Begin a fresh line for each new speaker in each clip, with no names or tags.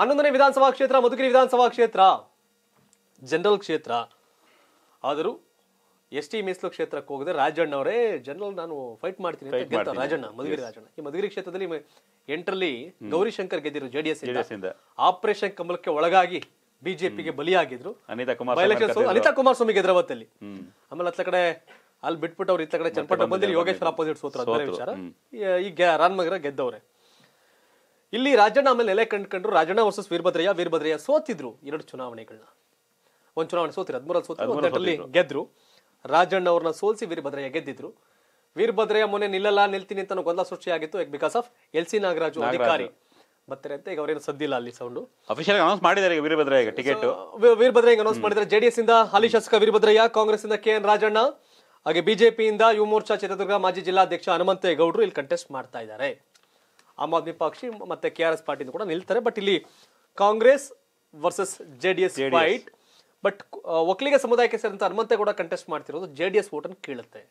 ಹನ್ನೊಂದನೇ ವಿಧಾನಸಭಾ ಕ್ಷೇತ್ರ ಮಧುಗಿರಿ ವಿಧಾನಸಭಾ ಕ್ಷೇತ್ರ ಜನರಲ್ ಕ್ಷೇತ್ರ ಆದರೂ ಎಸ್ ಟಿ ಮೀಸಲು ಕ್ಷೇತ್ರಕ್ಕೆ ಹೋಗದೆ ರಾಜಣ್ಣ ಅವರೇ ಜನರಲ್ ನಾನು ಫೈಟ್ ಮಾಡ್ತೀನಿ ರಾಜಣ್ಣ ಮಧುಗಿರಿ ರಾಜಣ್ಣ ಈ ಮಧುಗಿರಿ ಕ್ಷೇತ್ರದಲ್ಲಿ ಎಂಟರಲ್ಲಿ ಗೌರಿಶಂಕರ್ ಗೆದ್ದಿರು ಜೆಡಿಎಸ್ ಆಪರೇಷನ್ ಕಮಲಕ್ಕೆ ಒಳಗಾಗಿ ಬಿಜೆಪಿಗೆ ಬಲಿಯಾಗಿದ್ರು ಅನಿತಾ ಕುಮಾರ್ ಅನಿತಾ ಕುಮಾರಸ್ವಾಮಿ ಗೆದ್ರ ಆಮೇಲೆ ಹತ್ತ ಕಡೆ ಅಲ್ಲಿ ಬಿಟ್ಬಿಟ್ಟು ಅವ್ರು ಇತ್ತ ಕಡೆ ಚನ್ನಪಟ್ಟ ಬಂದಿಲ್ಲ ಯೋಗೇಶ್ವರ ಅಪೋಸಿಟ್ ಸೋತ್ರ ವಿಚಾರ ಈಗ ರಾಮನಗರ ಗೆದ್ದವ್ರೆ ಇಲ್ಲಿ ರಾಜಣ್ಣ ಆಮೇಲೆ ನೆಲೆ ಕಂಡ್ಕೊಂಡ್ರು ರಾಜಣ್ಣ ವರ್ಸಸ್ ವೀರಭದ್ರಯ್ಯ ವೀರಭದ್ರಯ್ಯ ಸೋತಿದ್ರು ಎರಡು ಚುನಾವಣೆಗಳನ್ನ ಒಂದು ಚುನಾವಣೆ ಸೋತಿರು ಹದಿಮೂರಲ್ಲಿ ಸೋತಿದ್ರು ಅಲ್ಲಿ ಗೆದ್ರು ರಾಜಣ್ಣ ಅವ್ರನ್ನ ಸೋಲಿಸಿ ವೀರಭದ್ರಯ್ಯ ಗೆದ್ದಿದ್ರು ವೀರಭದ್ರಯ್ಯ ಮೊನ್ನೆ ನಿಲ್ಲಲ್ಲ ನಿಲ್ತೀನಿ ಅಂತ ಗೊಂದಲ ಸೃಷ್ಟಿಯಾಗಿತ್ತು because of L C Nagaraju ಅಧಿಕಾರಿ ಬರ್ತಾರೆ ಅಂತ ಈಗ ಅವರೇನು ಸದ್ದಿಲ್ಲ ಅಲ್ಲಿ ಸೌಂಡ್ ಅಫಿಷಿಯಲ್ ಅನೌನ್ಸ್ ಮಾಡಿದ್ದಾರೆ ಈಗ Veerabhadraiah ticket Veerabhadraiah announced JDS ಇಂದ ಹಾಲಿ ಶಾಸಕ ವೀರಭದ್ರಯ್ಯ ಕಾಂಗ್ರೆಸ್ ಇಂದ ಕೆ ಎನ್ ರಾಜಣ್ಣ ಹಾಗೆ ಬಿಜೆಪಿಯಿಂದ ಯುವ ಮೋರ್ಚಾ ಚಿತ್ರದುರ್ಗ ಮಾಜಿ ಜಿಲ್ಲಾಧ್ಯಕ್ಷ ಹನುಮಂತೇಗೌಡರು ಇಲ್ಲಿ ಕಂಟೆಸ್ಟ್ ಮಾಡ್ತಾ ಇದ್ದಾರೆ ಆಮ್ ಆದ್ಮಿ ಪಕ್ಷಿ ಮತ್ತೆ ಕೆ ಆರ್ ಎಸ್ ಪಾರ್ಟಿ ಕೂಡ ನಿಲ್ತಾರೆ ಬಟ್ ಇಲ್ಲಿ Congress versus J D S fight but ಒಕ್ಕಲಿಗ ಸಮುದಾಯಕ್ಕೆ ಸೇರಿದಂತೆ ಹನುಮಂತೇಗೌಡ ಕಂಟೆಸ್ಟ್ ಮಾಡ್ತಿರೋದು ಜೆ ಡಿ ಎಸ್ ಓಟನ್ನು ಕೀಳುತ್ತೆ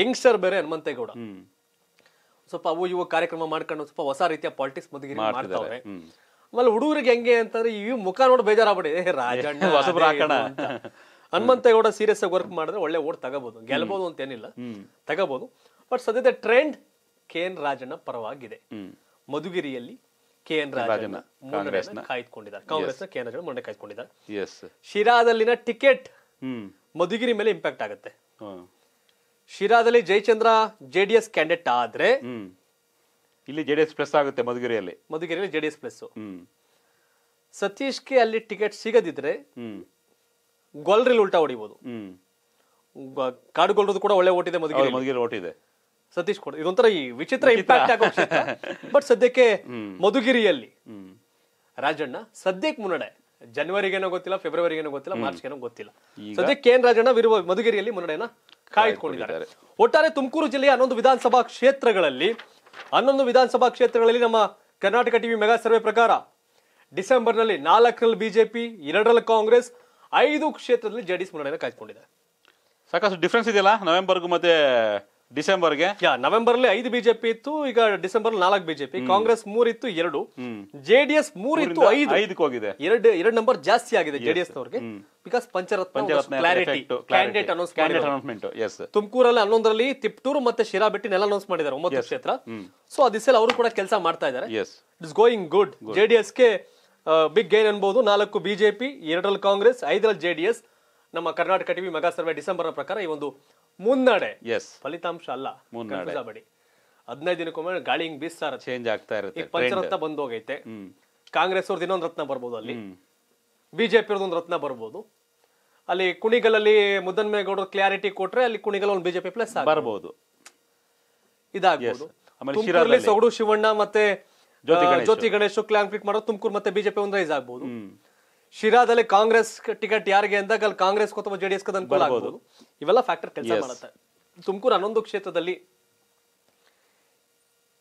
ಯಂಗ್ಸ್ಟರ್ ಬೇರೆ ಹನುಮಂತೇಗೌಡ ಸ್ವಲ್ಪ ಅವು ಇವು ಕಾರ್ಯಕ್ರಮ ಮಾಡ್ಕೊಂಡು ಸ್ವಲ್ಪ ಹೊಸ ರೀತಿಯ ಪಾಲಿಟಿಕ್ಸ್ ಮದುಗಿರಿ ಮಾಡ್ತಾವೆ ಆಮೇಲೆ ಹುಡುಗರಿಗೆ ಹೆಂಗೆ ಅಂತಂದ್ರೆ ಇವ್ ಮುಖ ನೋಡಿ ಬೇಜಾರಾಗ್ಬಿಡಿ ರಾಜಣ್ಣ ಹನುಮಂತೇಗೌಡ ಸೀರಿಯಸ್ ಆಗಿ ವರ್ಕ್ ಮಾಡಿದ್ರೆ ಒಳ್ಳೆ ಓಟ್ ತಗೋಬಹುದು ಗೆಲ್ಬಹುದು ಅಂತ ಏನಿಲ್ಲ ತಗೋಬಹುದು ಬಟ್ ಸದ್ಯದ ಟ್ರೆಂಡ್ ಕೆ ಎನ್ ರಾಜಣ್ಣ ಪರವಾಗಿದೆ ಮಧುಗಿರಿಯಲ್ಲಿ ಕೆ ಎನ್ ರಾಜಣ್ಣ ಕಾಂಗ್ರೆಸ್ನ ಕಾಯ್ದುಕೊಂಡಿದ್ದಾರೆ ಕಾಂಗ್ರೆಸ್ ಕೆ ಎನ್ ರಾಜಣ್ಣ ಮುಂದೆ ಕಾಯ್ದುಕೊಂಡಿದ್ದಾರೆ ಶಿರಾದಲ್ಲಿನ ಟಿಕೆಟ್ ಮಧುಗಿರಿ ಮೇಲೆ ಇಂಪ್ಯಾಕ್ಟ್ ಆಗುತ್ತೆ ಶಿರಾದಲ್ಲಿ ಜಯಚಂದ್ರ ಜೆಡಿಎಸ್ ಕ್ಯಾಂಡಿಡೇಟ್ ಆದ್ರೆ ಇಲ್ಲಿ ಜೆಡಿಎಸ್ ಪ್ಲಸ್ ಆಗುತ್ತೆ ಮಧುಗಿರಿಯಲ್ಲಿ ಮಧುಗಿರಿಯಲ್ಲಿ ಜೆಡಿಎಸ್ ಪ್ಲಸ್ ಸತೀಶ್ಗೆ ಅಲ್ಲಿ ಟಿಕೆಟ್ ಸಿಗದಿದ್ರೆ ಗೊಲ್ರಿಲ್ ಉಲ್ಟಾ ಹೊಡಿಬಹುದು ಕಾಡುಗೊಲ್ರದ್ದು ಕೂಡ ಒಳ್ಳೆ ಓಟಿದೆ ಮಧುಗಿರಿ ಮಧುಗಿರಿ ಓಟಿದೆ ಸತೀಶ್ ಕೋಡ್ ಇದೊಂಥರ ಈ ವಿಚಿತ್ರ ಇಂಪ್ಯಾಕ್ಟ್ ಆಗೋ ಬಟ್ ಸದ್ಯಕ್ಕೆ ಮಧುಗಿರಿಯಲ್ಲಿ ರಾಜಣ್ಣ ಸದ್ಯಕ್ಕೆ ಮುನ್ನಡೆ ಜನವರಿಗೇನೋ ಗೊತ್ತಿಲ್ಲ ಫೆಬ್ರವರಿಗೇನೋ ಗೊತ್ತಿಲ್ಲ ಏನೋ ಗೊತ್ತಿಲ್ಲ ಸದ್ಯಕ್ಕೆ ಏನ್ ರಾಜಣ್ಣ ವಿರುವ ಮಧುಗಿರಿಯಲ್ಲಿ ಮುನ್ನಡೆಯನ್ನ ಕಾಯ್ದುಕೊಂಡಿದ್ದಾರೆ ಒಟ್ಟಾರೆ ತುಮಕೂರು ಜಿಲ್ಲೆಯ ಹನ್ನೊಂದು ವಿಧಾನಸಭಾ ಕ್ಷೇತ್ರಗಳಲ್ಲಿ ಹನ್ನೊಂದು ವಿಧಾನಸಭಾ ಕ್ಷೇತ್ರಗಳಲ್ಲಿ ನಮ್ಮ ಕರ್ನಾಟಕ ಟಿವಿ ಮೆಗಾ ಸರ್ವೆ ಪ್ರಕಾರ ಡಿಸೆಂಬರ್ ನಲ್ಲಿ ನಾಲ್ಕರಲ್ಲಿ ಬಿಜೆಪಿ ಎರಡರಲ್ಲಿ ಕಾಂಗ್ರೆಸ್ ಐದು ಕ್ಷೇತ್ರದಲ್ಲಿ ಜೆಡಿಎಸ್ ಮುನ್ನಡೆಯನ್ನು ಕಾಯ್ದುಕೊಂಡಿದೆ ಸಾಕಷ್ಟು ಡಿಫ್ರೆನ್ಸ್ ಇದೆಯಲ್ಲ ನವೆಂಬರ್ಗೂ ಮತ್ತೆ ಡಿಸೆಂಬರ್ಗೆ ಯಾ ನವೆಂಬರ್ ಅಲ್ಲಿ ಐದು ಬಿಜೆಪಿ ಇತ್ತು ಈಗ ಡಿಸೆಂಬರ್ ನಾಲ್ಕು ಬಿಜೆಪಿ ಕಾಂಗ್ರೆಸ್ ಮೂರಿತ್ತು ಎರಡು ಜೆಡಿಎಸ್ ಮೂರಿತ್ತು ಐದು ಐದಕ್ಕೆ ಹೋಗಿದೆ ಎರಡು ಎರಡು ನಂಬರ್ ಜಾಸ್ತಿ ಆಗಿದೆ ಜೆಡಿಎಸ್ ನವರಿಗೆ ಬಿಕಾಸ್ ಪಂಚರತ್ನ ತುಮಕೂರಲ್ಲಿ ಹನ್ನೊಂದರಲ್ಲಿ ತಿಪ್ಟೂರು ಮತ್ತೆ ಶಿರಾ ಬೆಟ್ಟಿ ನೆಲ ಅನೌನ್ಸ್ ಮಾಡಿದ್ದಾರೆ ಒಂಬತ್ತು ಕ್ಷೇತ್ರ ಸೊ ಅದಿಸಲ್ಲಿ ಅವರು ಕೂಡ ಕೆಲಸ ಮಾಡ್ತಾ ಇದ್ದಾರೆ ಇಟ್ಸ್ ಗೋಯಿಂಗ್ ಗುಡ್ ಜೆಡಿಎಸ್ ಗೆ ಬಿಗ್ ಗೇನ್ ಅನ್ಬಹುದು ನಾಲ್ಕು ಬಿಜೆಪಿ ಎರಡರಲ್ಲಿ ಕಾಂಗ್ರೆಸ್ ಐದರಲ್ಲಿ ಜೆಡಿಎಸ್ ನಮ್ಮ Karnataka TV mega survey December ಪ್ರಕಾರ ಈ ಒಂದು ಮುನ್ನಡೆ ಎಸ್ ಫಲಿತಾಂಶ ಅಲ್ಲ ಮುನ್ನಡೆ ಹದಿನೈದು ದಿನಕ್ಕೊಮ್ಮೆ ಗಾಳಿ ಹಿಂಗ್ ಬೀಸ್ತಾರ ಚೇಂಜ್ ಆಗ್ತಾ ಇರುತ್ತೆ ಪಂಚರತ್ನ ಬಂದೋಗೈತೆ ಕಾಂಗ್ರೆಸ್ ಅವ್ರದ್ದು ಇನ್ನೊಂದ್ ರತ್ನ ಬರ್ಬೋದು ಅಲ್ಲಿ ಬಿಜೆಪಿ ಒಂದು ರತ್ನ ಬರ್ಬೋದು ಅಲ್ಲಿ ಕುಣಿಗಲಲ್ಲಿ ಮುದ್ದನ್ಮೇಗೌಡರು ಕ್ಲಾರಿಟಿ ಕೊಟ್ರೆ ಅಲ್ಲಿ ಕುಣಿಗಲ್ ಒಂದು ಬಿಜೆಪಿ ಪ್ಲಸ್ ಬರ್ಬೋದು ಇದಾಗ್ಬೋದು ಸೊಗಡು ಶಿವಣ್ಣ ಮತ್ತೆ ಜ್ಯೋತಿ ಗಣೇಶ್ ಫಿಟ್ ಮಾಡೋ ತುಮಕೂರು ಮತ್ತೆ ಬಿಜೆಪಿ ಒಂದು ರೈಸ್ ಆಗ್ಬೋದು ಶಿರಾದಲ್ಲಿ ಕಾಂಗ್ರೆಸ್ ಟಿಕೆಟ್ ಯಾರಿಗೆ ಅಂದಾಗ ಅಲ್ಲಿ ಕಾಂಗ್ರೆಸ್ ಅಥವಾ ಜೆಡಿಎಸ್ ಇವೆಲ್ಲ ಫ್ಯಾಕ್ಟರ್ ಕೆಲಸ ಮಾಡುತ್ತೆ ತುಮಕೂರು ಹನ್ನೊಂದು ಕ್ಷೇತ್ರದಲ್ಲಿ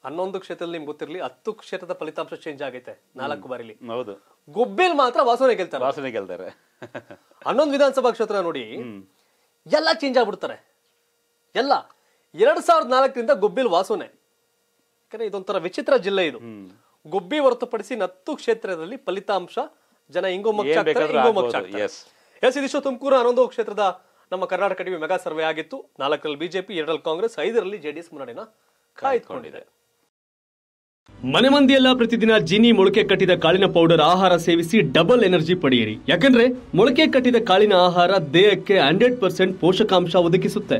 ಹನ್ನೊಂದು ಕ್ಷೇತ್ರದಲ್ಲಿ ನಿಮ್ಗೆ ಗೊತ್ತಿರಲಿ ಹತ್ತು ಕ್ಷೇತ್ರದ ಫಲಿತಾಂಶ ಚೇಂಜ್ ಆಗೈತೆ ನಾಲ್ಕು ಬಾರಿಲಿ ಹೌದು ಗುಬ್ಬಿಲ್ ಮಾತ್ರ ವಾಸನೆ ಗೆಲ್ತಾರೆ ವಾಸನೆ ಗೆಲ್ತಾರೆ ಹನ್ನೊಂದು ವಿಧಾನಸಭಾ ಕ್ಷೇತ್ರ ನೋಡಿ ಎಲ್ಲ ಚೇಂಜ್ ಆಗ್ಬಿಡ್ತಾರೆ ಎಲ್ಲ ಎರಡ್ ಸಾವಿರದ ನಾಲ್ಕರಿಂದ ಗುಬ್ಬಿಲ್ ವಾಸನೆ ಯಾಕಂದ್ರೆ ಇದೊಂಥರ ವಿಚಿತ್ರ ಜಿಲ್ಲೆ ಇದು ಗುಬ್ಬಿ ಹೊರತುಪಡಿಸಿ ಹತ್ತು ಕ್ಷೇತ್ರದಲ್ಲಿ ಫಲಿತಾಂಶ ಜನ ಹಿಂಗೋ ಎಸ್ ಎಸ್ ಇದಿಷ್ಟು ತುಮಕೂರು ಹನ್ನೊಂದು ಕ್ಷೇತ್ರದ ನಮ್ಮ ಕರ್ನಾಟಕ ಟಿವಿ ಮೆಗಾ ಸರ್ವೆ ಆಗಿತ್ತು ನಾಲ್ಕರಲ್ಲಿ ಬಿಜೆಪಿ ಎರಡರಲ್ಲಿ ಕಾಂಗ್ರೆಸ್ ಐದರಲ್ಲಿ ಜೆಡಿಎಸ್ ಮುನ್ನಡೆನ ಕಾಯ್ದುಕೊಂಡಿದೆ ಮನೆ ಮಂದಿಯೆಲ್ಲ ಪ್ರತಿದಿನ ಜಿನಿ ಮೊಳಕೆ ಕಟ್ಟಿದ ಕಾಳಿನ ಪೌಡರ್ ಆಹಾರ ಸೇವಿಸಿ ಡಬಲ್ ಎನರ್ಜಿ ಪಡೆಯಿರಿ ಯಾಕಂದ್ರೆ ಮೊಳಕೆ ಕಟ್ಟಿದ ಕಾಳಿನ ಆಹಾರ ದೇಹಕ್ಕೆ ಹಂಡ್ರೆಡ್ ಪರ್ಸೆಂಟ್ ಪೋಷಕಾಂಶ ಒದಗಿಸುತ್ತೆ